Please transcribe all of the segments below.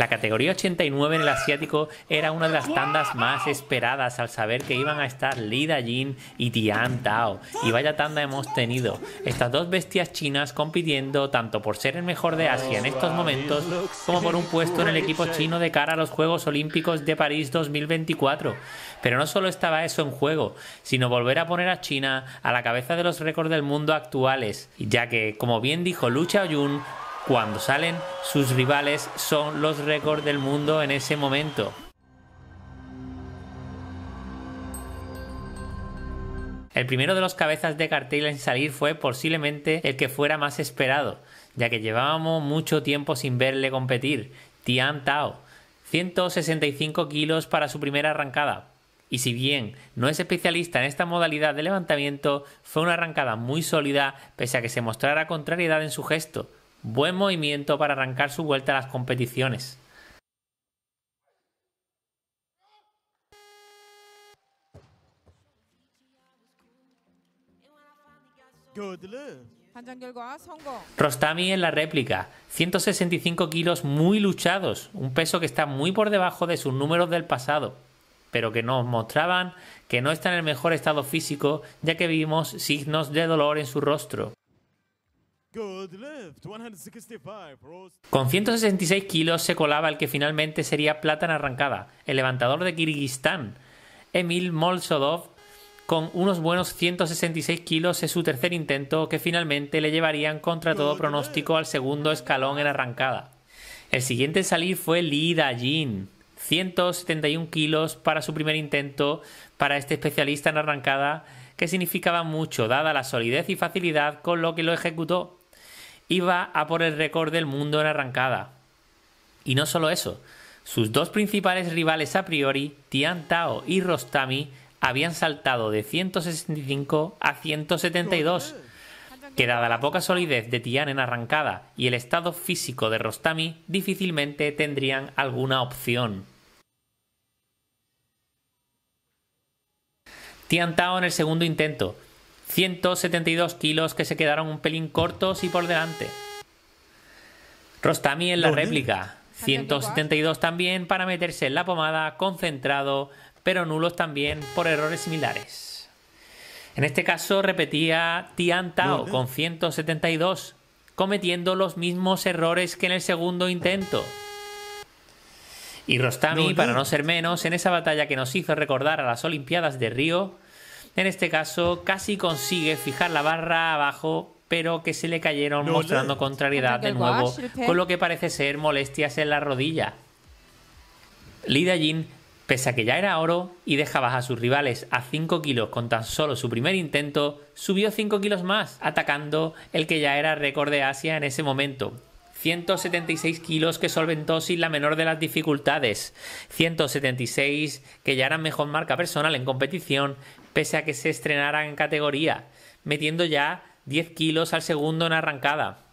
La categoría 89 en el asiático era una de las tandas más esperadas al saber que iban a estar Li Jin y Tian Tao. Y vaya tanda hemos tenido. Estas dos bestias chinas compitiendo tanto por ser el mejor de Asia en estos momentos como por un puesto en el equipo chino de cara a los Juegos Olímpicos de París 2024. Pero no solo estaba eso en juego, sino volver a poner a China a la cabeza de los récords del mundo actuales, ya que, como bien dijo Lucha Yun. Cuando salen, sus rivales son los récords del mundo en ese momento. El primero de los cabezas de cartel en salir fue posiblemente el que fuera más esperado, ya que llevábamos mucho tiempo sin verle competir, Tian Tao, 165 kilos para su primera arrancada. Y si bien no es especialista en esta modalidad de levantamiento, fue una arrancada muy sólida pese a que se mostrara contrariedad en su gesto, Buen movimiento para arrancar su vuelta a las competiciones. Rostami en la réplica, 165 kilos muy luchados, un peso que está muy por debajo de sus números del pasado, pero que nos mostraban que no está en el mejor estado físico ya que vimos signos de dolor en su rostro. Con 166 kilos se colaba el que finalmente sería plata en arrancada, el levantador de Kirguistán, Emil Molsodov, con unos buenos 166 kilos en su tercer intento que finalmente le llevarían contra todo pronóstico al segundo escalón en arrancada. El siguiente en salir fue Lee Dajin, 171 kilos para su primer intento para este especialista en arrancada que significaba mucho dada la solidez y facilidad con lo que lo ejecutó iba a por el récord del mundo en arrancada. Y no solo eso, sus dos principales rivales a priori, Tian Tao y Rostami, habían saltado de 165 a 172. Que dada la poca solidez de Tian en arrancada y el estado físico de Rostami, difícilmente tendrían alguna opción. Tian Tao en el segundo intento, 172 kilos que se quedaron un pelín cortos y por delante. Rostami en la réplica. 172 también para meterse en la pomada, concentrado, pero nulos también por errores similares. En este caso repetía Tian Tao con 172, cometiendo los mismos errores que en el segundo intento. Y Rostami, para no ser menos, en esa batalla que nos hizo recordar a las Olimpiadas de Río, en este caso, casi consigue fijar la barra abajo, pero que se le cayeron mostrando contrariedad de nuevo, con lo que parece ser molestias en la rodilla. Lee Jin, pese a que ya era oro y dejaba a sus rivales a 5 kilos con tan solo su primer intento, subió 5 kilos más, atacando el que ya era récord de Asia en ese momento, 176 kilos que solventó sin la menor de las dificultades, 176 que ya eran mejor marca personal en competición, pese a que se estrenara en categoría, metiendo ya 10 kilos al segundo en arrancada.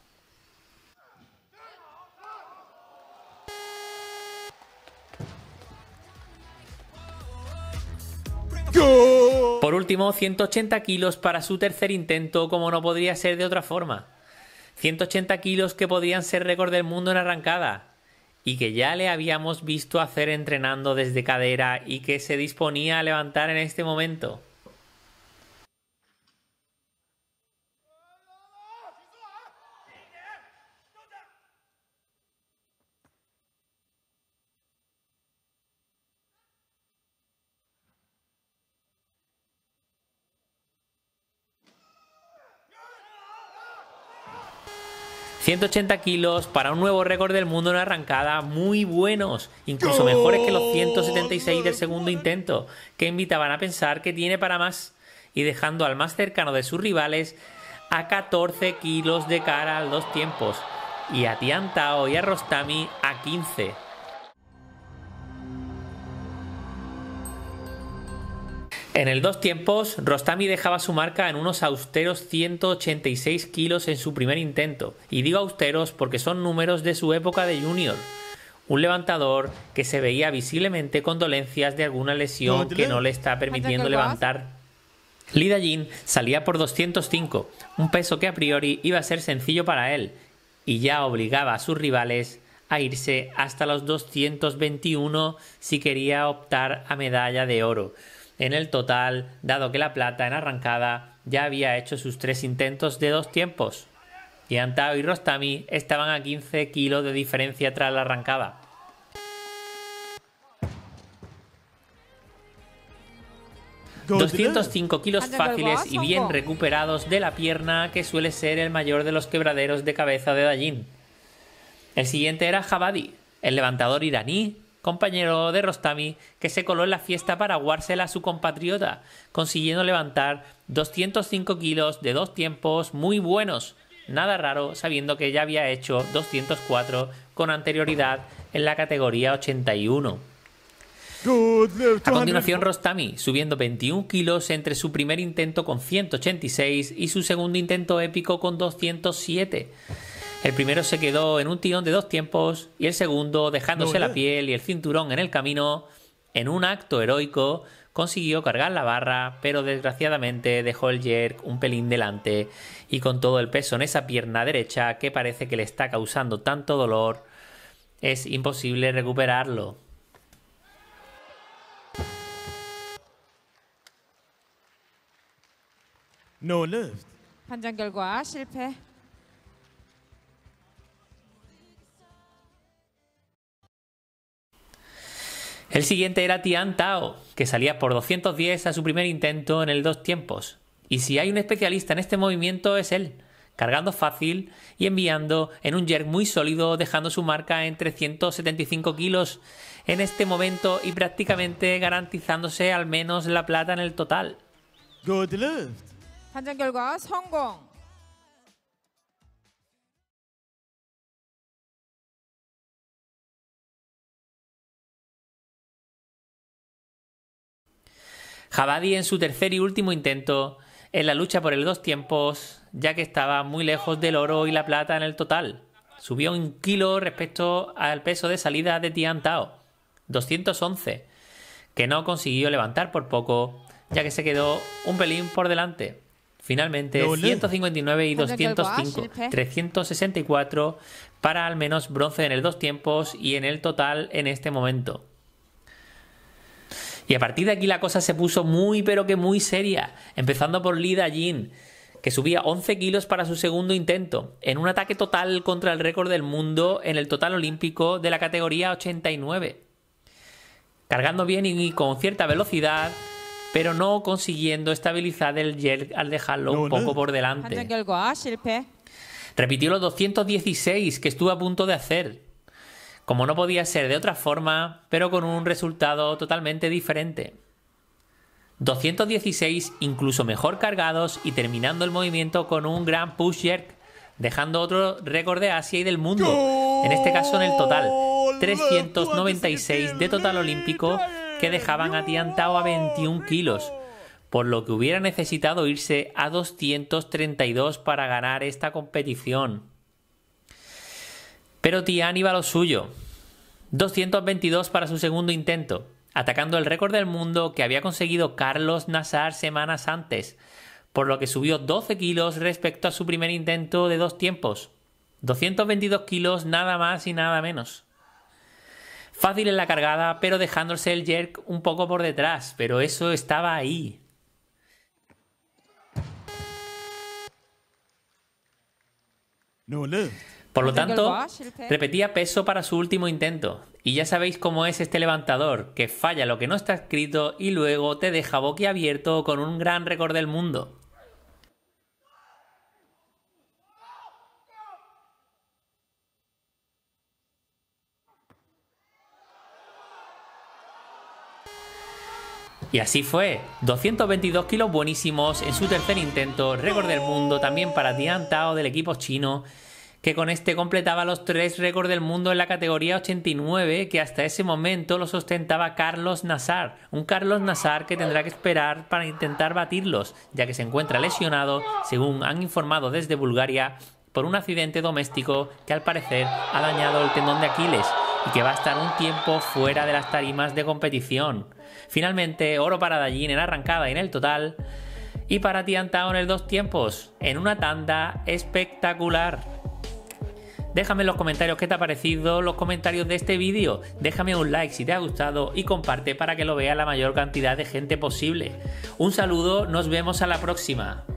Por último, 180 kilos para su tercer intento, como no podría ser de otra forma. 180 kilos que podrían ser récord del mundo en arrancada, y que ya le habíamos visto hacer entrenando desde cadera y que se disponía a levantar en este momento. 180 kilos para un nuevo récord del mundo en arrancada, muy buenos, incluso mejores que los 176 del segundo intento, que invitaban a pensar que tiene para más, y dejando al más cercano de sus rivales a 14 kilos de cara a los tiempos, y a Tiantao y a Rostami a 15. En el dos tiempos, Rostami dejaba su marca en unos austeros 186 kilos en su primer intento, y digo austeros porque son números de su época de junior. Un levantador que se veía visiblemente con dolencias de alguna lesión que no le está permitiendo levantar Lida salía por 205, un peso que a priori iba a ser sencillo para él, y ya obligaba a sus rivales a irse hasta los 221 si quería optar a medalla de oro en el total, dado que La Plata en arrancada ya había hecho sus tres intentos de dos tiempos. Y Antao y Rostami estaban a 15 kilos de diferencia tras la arrancada. ...205 kilos fáciles y bien recuperados de la pierna... ...que suele ser el mayor de los quebraderos de cabeza de Dallin. El siguiente era Jabadi, el levantador iraní compañero de Rostami, que se coló en la fiesta para aguársela a su compatriota, consiguiendo levantar 205 kilos de dos tiempos muy buenos. Nada raro, sabiendo que ya había hecho 204 con anterioridad en la categoría 81. A continuación, Rostami, subiendo 21 kilos entre su primer intento con 186 y su segundo intento épico con 207. El primero se quedó en un tirón de dos tiempos y el segundo, dejándose la piel y el cinturón en el camino, en un acto heroico, consiguió cargar la barra, pero desgraciadamente dejó el jerk un pelín delante y con todo el peso en esa pierna derecha que parece que le está causando tanto dolor, es imposible recuperarlo. No El siguiente era Tian Tao, que salía por 210 a su primer intento en el dos tiempos. Y si hay un especialista en este movimiento es él, cargando fácil y enviando en un jerk muy sólido, dejando su marca en 375 kilos en este momento y prácticamente garantizándose al menos la plata en el total. Good Jabadi en su tercer y último intento en la lucha por el dos tiempos, ya que estaba muy lejos del oro y la plata en el total. Subió un kilo respecto al peso de salida de Tian Tao, 211, que no consiguió levantar por poco, ya que se quedó un pelín por delante. Finalmente, 159 y 205, 364 para al menos bronce en el dos tiempos y en el total en este momento. Y a partir de aquí la cosa se puso muy pero que muy seria, empezando por Lida Jin, que subía 11 kilos para su segundo intento, en un ataque total contra el récord del mundo en el total olímpico de la categoría 89. Cargando bien y con cierta velocidad, pero no consiguiendo estabilizar el jerk al dejarlo un poco por delante. Repitió los 216 que estuvo a punto de hacer, como no podía ser de otra forma, pero con un resultado totalmente diferente. 216 incluso mejor cargados y terminando el movimiento con un gran push jerk, dejando otro récord de Asia y del mundo, en este caso en el total, 396 de total olímpico que dejaban atiantado a 21 kilos, por lo que hubiera necesitado irse a 232 para ganar esta competición. Pero Tian iba lo suyo. 222 para su segundo intento, atacando el récord del mundo que había conseguido Carlos Nazar semanas antes, por lo que subió 12 kilos respecto a su primer intento de dos tiempos. 222 kilos nada más y nada menos. Fácil en la cargada, pero dejándose el jerk un poco por detrás, pero eso estaba ahí, No le por lo tanto, repetía peso para su último intento. Y ya sabéis cómo es este levantador, que falla lo que no está escrito y luego te deja boquiabierto con un gran récord del mundo. Y así fue, 222 kilos buenísimos en su tercer intento, récord del mundo también para Tian Tao del equipo chino que con este completaba los tres récords del mundo en la categoría 89 que hasta ese momento lo sustentaba Carlos Nazar, un Carlos Nazar que tendrá que esperar para intentar batirlos, ya que se encuentra lesionado, según han informado desde Bulgaria, por un accidente doméstico que al parecer ha dañado el tendón de Aquiles y que va a estar un tiempo fuera de las tarimas de competición. Finalmente, oro para Dallin en arrancada y en el total, y para Tiantao en el dos tiempos, en una tanda espectacular. Déjame en los comentarios qué te ha parecido los comentarios de este vídeo, déjame un like si te ha gustado y comparte para que lo vea la mayor cantidad de gente posible. Un saludo, nos vemos a la próxima.